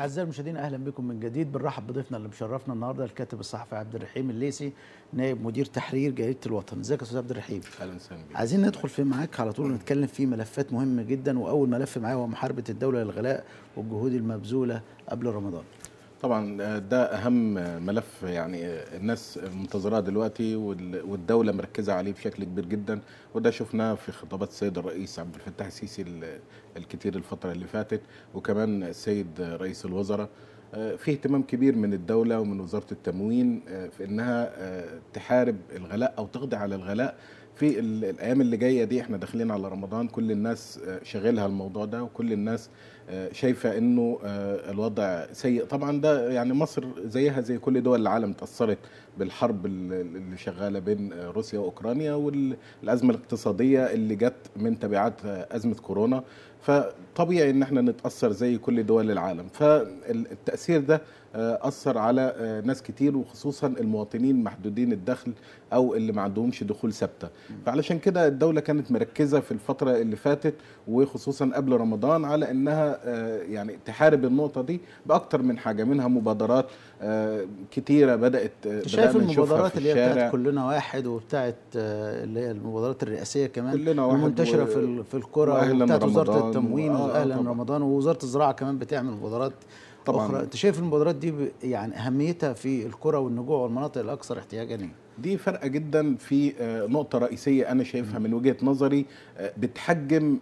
أعزائي المشاهدين أهلا بكم من جديد بنرحب بضيفنا اللي مشرفنا النهارده الكاتب الصحفي عبد الرحيم الليثي نائب مدير تحرير جريدة الوطن ازيك يا أستاذ عبد الرحيم أهلا وسهلا بك عايزين ندخل في معاك على طول نتكلم في ملفات مهمة جدا وأول ملف معايا هو محاربة الدولة للغلاء والجهود المبذولة قبل رمضان طبعا ده اهم ملف يعني الناس منتظراه دلوقتي والدوله مركزه عليه بشكل كبير جدا وده شفناه في خطابات السيد الرئيس عبد الفتاح السيسي الكتير الفتره اللي فاتت وكمان السيد رئيس الوزراء في اهتمام كبير من الدوله ومن وزاره التموين في آه، انها آه، تحارب الغلاء او تقضي على الغلاء في الايام اللي جايه دي احنا داخلين على رمضان كل الناس آه، شاغلها الموضوع ده وكل الناس شايفه انه آه، الوضع سيء طبعا ده يعني مصر زيها زي كل دول العالم تاثرت بالحرب اللي شغاله بين آه، روسيا واوكرانيا والازمه الاقتصاديه اللي جت من تبعات آه، ازمه كورونا فطبيعي ان احنا نتاثر زي كل دول العالم فالتاثير ده اثر على ناس كتير وخصوصا المواطنين محدودين الدخل او اللي ما عندهمش دخول ثابته فعلشان كده الدوله كانت مركزه في الفتره اللي فاتت وخصوصا قبل رمضان على انها آه، يعني تحارب النقطه دي باكتر من حاجه منها مبادرات آه، كتيره بدات آه، شايف المبادرات اللي هي بتاعت كلنا واحد وبتاعت اللي هي المبادرات الرئاسيه كمان كلنا واحد المنتشره و... في في الكره وبتاعت وزاره التموين واهلا آه رمضان ووزاره الزراعه كمان بتعمل مبادرات طبعا اخرى انت شايف المبادرات دي يعني اهميتها في الكره والنجوع والمناطق الاكثر احتياجا ايه؟ دي فارقه جدا في آه، نقطه رئيسيه انا شايفها من وجهه نظري آه، بتحجم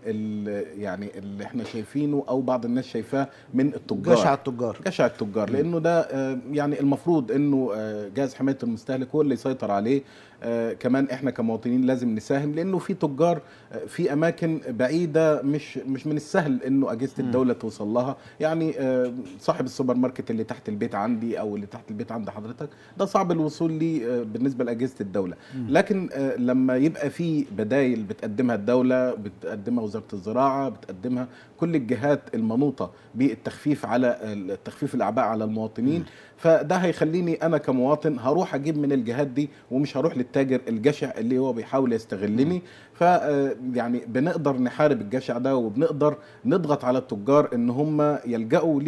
يعني اللي احنا شايفينه او بعض الناس شايفاه من التجار جشع التجار جشع التجار لانه ده آه، يعني المفروض انه جهاز حمايه المستهلك هو اللي يسيطر عليه آه، كمان احنا كمواطنين لازم نساهم لانه في تجار آه، في اماكن بعيده مش مش من السهل انه اجهزه الدوله توصل لها يعني آه، صاحب السوبر ماركت اللي تحت البيت عندي او اللي تحت البيت عند حضرتك ده صعب الوصول ليه بالنسبه لاجهزه الدوله لكن لما يبقى في بدايل بتقدمها الدوله بتقدمها وزاره الزراعه بتقدمها كل الجهات المنوطه بالتخفيف على تخفيف الاعباء على المواطنين فده هيخليني انا كمواطن هروح اجيب من الجهات دي ومش هروح للت التاجر الجشع اللي هو بيحاول يستغلني ف آه، يعني بنقدر نحارب الجشع ده وبنقدر نضغط على التجار ان هم يلجأوا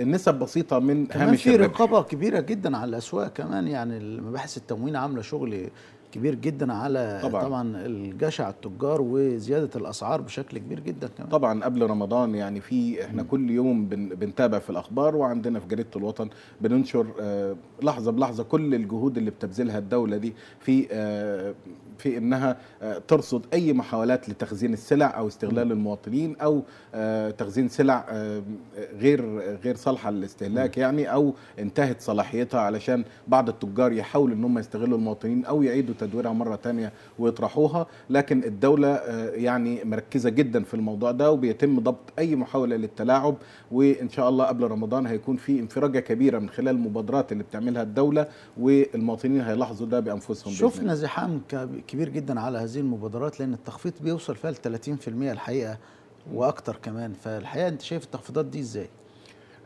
لنسب آه، بسيطه من هامش في رقابه كبيره جدا على الاسواق كمان يعني مباحث التموين عامله شغل كبير جدا على طبعا, طبعا الجشع التجار وزياده الاسعار بشكل كبير جدا كمان. طبعا قبل رمضان يعني في احنا م. كل يوم بن بنتابع في الاخبار وعندنا في جريده الوطن بننشر آه لحظه بلحظه كل الجهود اللي بتبذلها الدوله دي في آه في انها آه، ترصد اي محاولات لتخزين السلع او استغلال المواطنين او آه، تخزين سلع آه، غير غير صالحه للاستهلاك يعني او انتهت صلاحيتها علشان بعض التجار يحاولوا ان هم يستغلوا المواطنين او يعيدوا تدويرها مره ثانيه ويطرحوها لكن الدوله يعني مركزه جدا في الموضوع ده وبيتم ضبط اي محاوله للتلاعب وان شاء الله قبل رمضان هيكون في انفراجه كبيره من خلال المبادرات اللي بتعملها الدوله والمواطنين هيلاحظوا ده بانفسهم شفنا زحام كبير جدا على هذه المبادرات لان التخفيض بيوصل فيها ل 30% الحقيقه واكثر كمان فالحقيقه انت شايف التخفيضات دي ازاي؟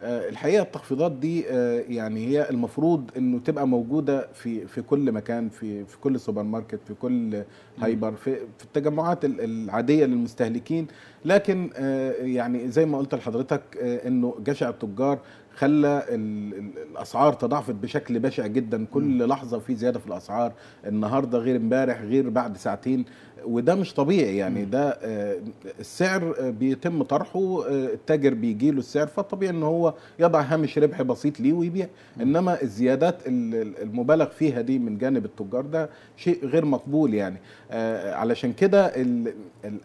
آه، الحقيقه التخفيضات دي آه، يعني هي المفروض انه تبقى موجوده في في كل مكان في في كل سوبر ماركت في كل هايبر في, في التجمعات العاديه للمستهلكين لكن آه، يعني زي ما قلت لحضرتك انه جشع التجار خلى الاسعار تضاعفت بشكل بشع جدا كل لحظه في زياده في الاسعار النهارده غير امبارح غير بعد ساعتين وده مش طبيعي يعني ده السعر بيتم طرحه التاجر بيجي له السعر فالطبيعي ان هو يضع هامش ربح بسيط ليه ويبيع انما الزيادات المبالغ فيها دي من جانب التجار ده شيء غير مقبول يعني آه علشان كده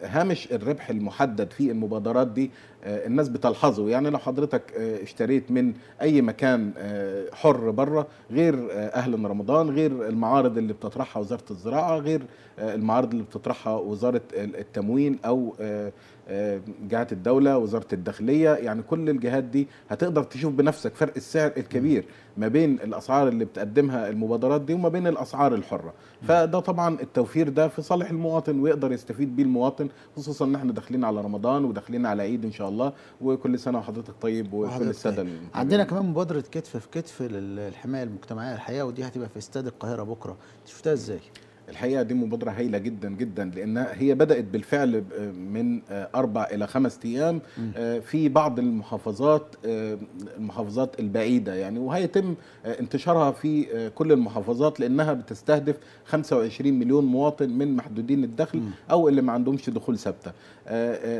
هامش الربح المحدد في المبادرات دي آه الناس بتلحظه يعني لو حضرتك آه اشتريت من اي مكان آه حر بره غير آه اهل رمضان غير المعارض اللي بتطرحها وزاره الزراعه غير آه المعارض اللي بتطرحها وزاره التموين او آه آه، جهات الدوله وزاره الداخليه يعني كل الجهات دي هتقدر تشوف بنفسك فرق السعر الكبير ما بين الاسعار اللي بتقدمها المبادرات دي وما بين الاسعار الحره فده طبعا التوفير ده في صالح المواطن ويقدر يستفيد بيه المواطن خصوصا ان احنا داخلين على رمضان وداخلين على عيد ان شاء الله وكل سنه وحضرتك طيب وكل طيب. الساده طيب. عندنا كمان مبادره كتف في كتف للحمايه المجتمعيه الحقيقه ودي هتبقى في استاد القاهره بكره شفتها ازاي الحقيقه دي مبادره هايله جدا جدا لانها هي بدات بالفعل من اربع الى خمس ايام آه، في بعض المحافظات آه، المحافظات البعيده يعني وهيتم آه، انتشارها في كل المحافظات لانها بتستهدف 25 مليون مواطن من محدودين الدخل او اللي ما عندهمش دخول ثابته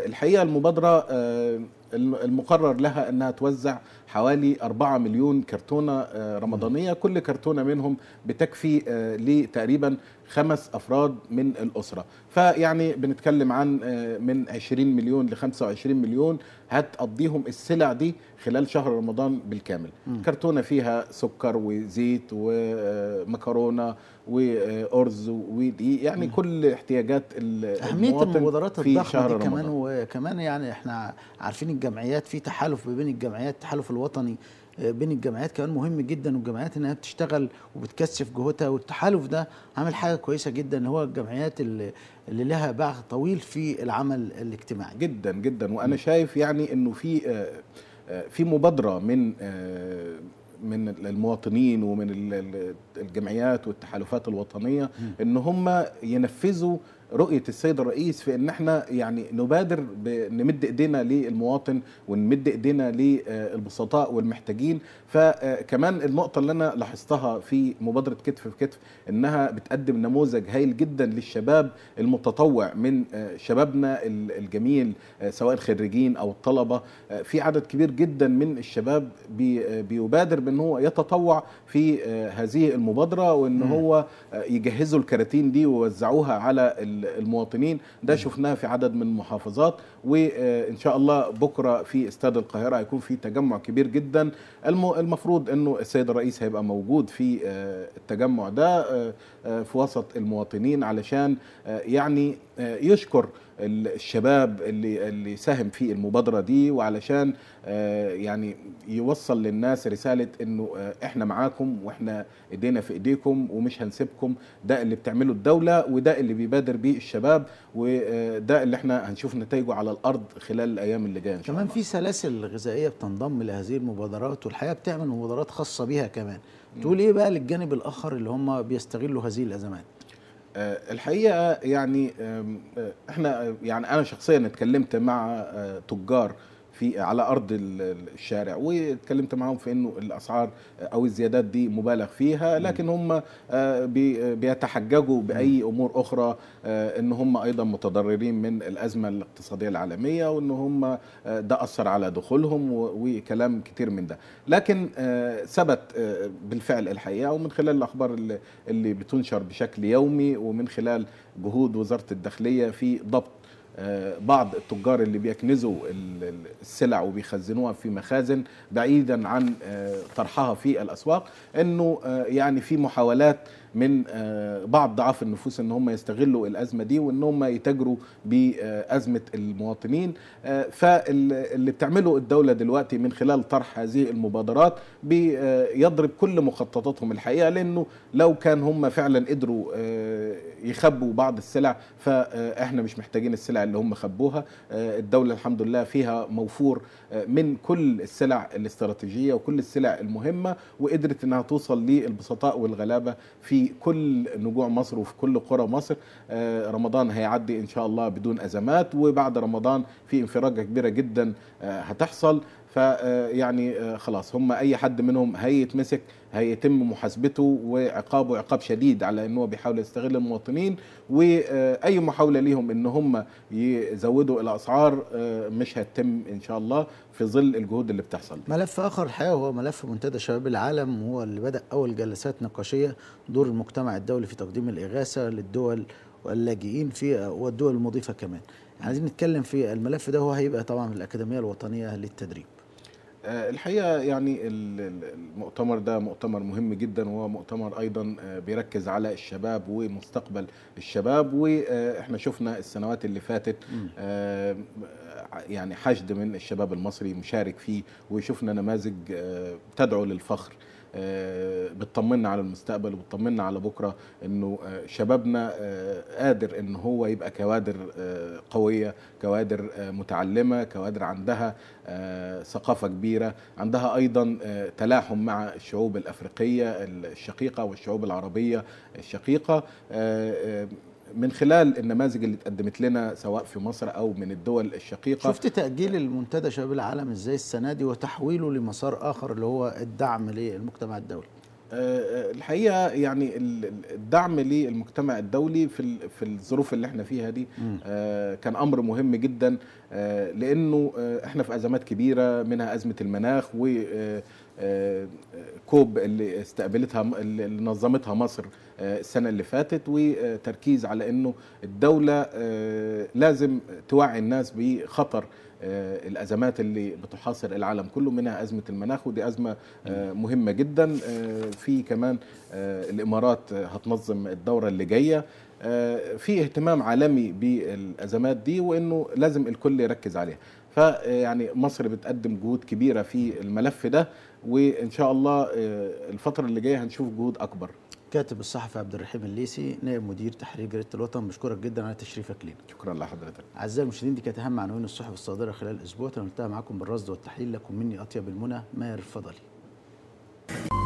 الحقيقه المبادره المقرر لها أنها توزع حوالي 4 مليون كرتونة آه، رمضانية كل كرتونة منهم بتكفي آه، لتقريبا خمس أفراد من الأسرة فيعني بنتكلم عن آه، من 20 مليون ل 25 مليون هتقضيهم السلع دي خلال شهر رمضان بالكامل م. كرتونه فيها سكر وزيت ومكرونه وارز ودقيق يعني م. كل احتياجات اهميه المبادرات الضخمه دي رمضان. كمان وكمان يعني احنا عارفين الجمعيات في تحالف بين الجمعيات التحالف الوطني آه، بين الجامعات كمان مهم جدا والجامعات انها بتشتغل وبتكثف جهودها والتحالف ده عامل حاجه كويسه جدا اللي هو الجامعات اللي لها باع طويل في العمل الاجتماعي جدا جدا وانا شايف يعني انه في آه، آه، في مبادره من من المواطنين ومن الجمعيات والتحالفات الوطنيه ان هم ينفذوا رؤيه السيد الرئيس في ان احنا يعني نبادر نمد ايدينا للمواطن ونمد ايدينا للبسطاء والمحتاجين فكمان النقطه اللي انا لاحظتها في مبادره كتف في كتف انها بتقدم نموذج هايل جدا للشباب المتطوع من آه، شبابنا الجميل آه، سواء الخريجين او الطلبه آه، في عدد كبير جدا من الشباب بيبادر بان هو يتطوع في هذه المبادره وان مم. هو آه، يجهزوا الكراتين دي ويوزعوها على المواطنين ده شفناه في عدد من المحافظات وان آه، شاء الله بكره في استاد القاهره هيكون في تجمع كبير جدا المفروض انه السيد الرئيس هيبقى موجود في آه، التجمع ده في وسط المواطنين علشان يعني يشكر الشباب اللي اللي ساهم في المبادره دي وعلشان آه، يعني يوصل للناس رساله انه آه، احنا معاكم واحنا ايدينا في ايديكم ومش هنسيبكم ده اللي بتعمله الدوله وده اللي بيبادر بيه الشباب وده آه، اللي احنا هنشوف نتائجه على الارض خلال الايام اللي جايه كمان في سلاسل غذائيه بتنضم لهذه المبادرات والحقيقه بتعمل مبادرات خاصه بيها كمان تقول ايه بقى للجانب الاخر اللي هم بيستغلوا هذه الازمات آه، الحقيقه يعني آه، احنا يعني انا شخصيا اتكلمت مع آه، تجار في على ارض الشارع واتكلمت معاهم في انه الاسعار او الزيادات دي مبالغ فيها لكن هم آه، بيتحججوا باي امور اخرى آه، ان هم ايضا متضررين من الازمه الاقتصاديه العالميه وان هم آه، ده اثر على دخولهم وكلام كتير من ده لكن ثبت بالفعل الحقيقه ومن خلال الاخبار اللي بتنشر بشكل يومي ومن خلال جهود وزاره الداخليه في ضبط بعض التجار اللي بيكنزوا السلع وبيخزنوها في مخازن بعيدا عن آه، طرحها في الاسواق انه آه، يعني في محاولات من آه، بعض ضعاف النفوس ان هم يستغلوا الازمه دي وان هم يتاجروا بازمه المواطنين آه، فاللي بتعمله الدوله دلوقتي من خلال طرح هذه المبادرات بيضرب آه، كل مخططاتهم الحقيقه لانه لو كان هم فعلا قدروا يخبوا بعض السلع فاحنا مش محتاجين السلع اللي هم خبوها الدوله الحمد لله فيها موفور من كل السلع الاستراتيجيه وكل السلع المهمه وقدرت انها توصل للبسطاء والغلابه في في كل نجوع مصر وفي كل قرى مصر آه، رمضان هيعدي ان شاء الله بدون ازمات وبعد رمضان في انفراجه كبيره جدا آه، هتحصل فيعني آه، آه، خلاص هم اي حد منهم هيتمسك هيتم محاسبته وعقابه عقاب شديد على ان هو بيحاول يستغل المواطنين واي محاوله ليهم ان هم يزودوا الاسعار آه، مش هتتم ان شاء الله في ظل الجهود اللي بتحصل ملف اخر الحقيقه هو ملف منتدى شباب العالم وهو اللي بدا اول جلسات نقاشيه دور المجتمع الدولي في تقديم الاغاثه للدول واللاجئين في والدول المضيفه كمان عايزين نتكلم في الملف ده هو هيبقى طبعا الاكاديميه الوطنيه للتدريب آه، الحقيقه يعني المؤتمر ده مؤتمر مهم جدا وهو مؤتمر ايضا آه، بيركز على الشباب ومستقبل الشباب واحنا شفنا السنوات اللي فاتت آه، يعني حشد من الشباب المصري مشارك فيه وشفنا نماذج تدعو للفخر آه، بتطمنا على المستقبل وبتطمنا على بكره انه آه، شبابنا آه، قادر ان هو يبقى كوادر قويه كوادر متعلمه كوادر عندها ثقافه كبيره عندها ايضا تلاحم مع الشعوب الافريقيه الشقيقه والشعوب العربيه الشقيقه من خلال النماذج اللي اتقدمت لنا سواء في مصر او من الدول الشقيقه شفت تاجيل المنتدى شباب العالم ازاي السنه دي وتحويله لمسار اخر اللي هو الدعم للمجتمع الدولي آه، آه، الحقيقه يعني الدعم للمجتمع الدولي في في الظروف اللي احنا فيها دي آه، كان امر مهم جدا لانه احنا في ازمات كبيره منها ازمه المناخ و آه، كوب اللي استقبلتها اللي نظمتها مصر آه، السنه اللي فاتت وتركيز على انه الدوله آه، لازم توعي الناس بخطر الازمات اللي بتحاصر العالم كله منها ازمه المناخ ودي ازمه مهمه جدا في كمان الامارات هتنظم الدوره اللي جايه في اهتمام عالمي بالازمات دي وانه لازم الكل يركز عليها فيعني مصر بتقدم جهود كبيره في الملف ده وان شاء الله آه، الفتره اللي جايه هنشوف جهود اكبر كاتب الصحفي عبد الرحيم الليسي نائب مدير تحرير جريده الوطن بشكرك جدا على تشريفك لينا شكرا لحضرتك اعزائي المشاهدين دي كانت اهم عناوين الصحف الصادره خلال الاسبوع تناولتها معاكم بالرصد والتحليل لكم مني اطيب المنى ماهر الفضلي